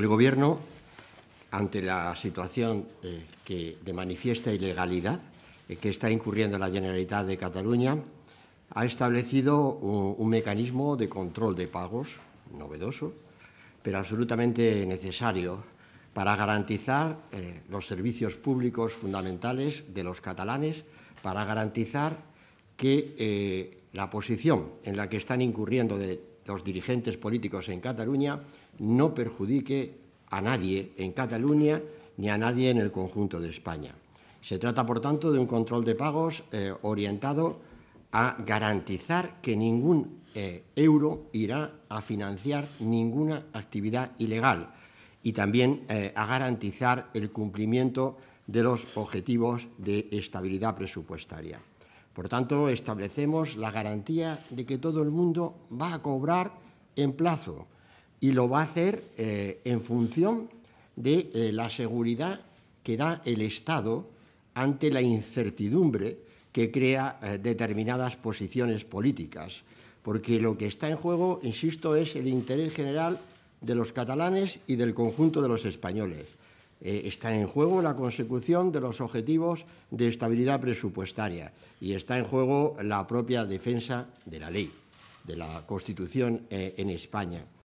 El Gobierno, ante la situación eh, de manifiesta ilegalidad eh, que está incurriendo la Generalitat de Cataluña, ha establecido un, mecanismo de control de pagos novedoso, pero absolutamente necesario para garantizar eh, los servicios públicos fundamentales de los catalanes, para garantizar que la posición en la que están incurriendo de los dirigentes políticos en Cataluña no perjudique a nadie en Cataluña ni a nadie en el conjunto de España. Se trata, por tanto, de un control de pagos eh, orientado a garantizar que ningún eh, euro irá a financiar ninguna actividad ilegal y también eh, a garantizar el cumplimiento de los objetivos de estabilidad presupuestaria. Por tanto, establecemos la garantía de que todo el mundo va a cobrar en plazo y lo va a hacer eh, en función de eh, la seguridad que da el Estado ante la incertidumbre que crea eh, determinadas posiciones políticas. Porque lo que está en juego, insisto, es el interés general de los catalanes y del conjunto de los españoles. Eh, está en juego la consecución de los objetivos de estabilidad presupuestaria y está en juego la propia defensa de la ley, de la Constitución eh, en España.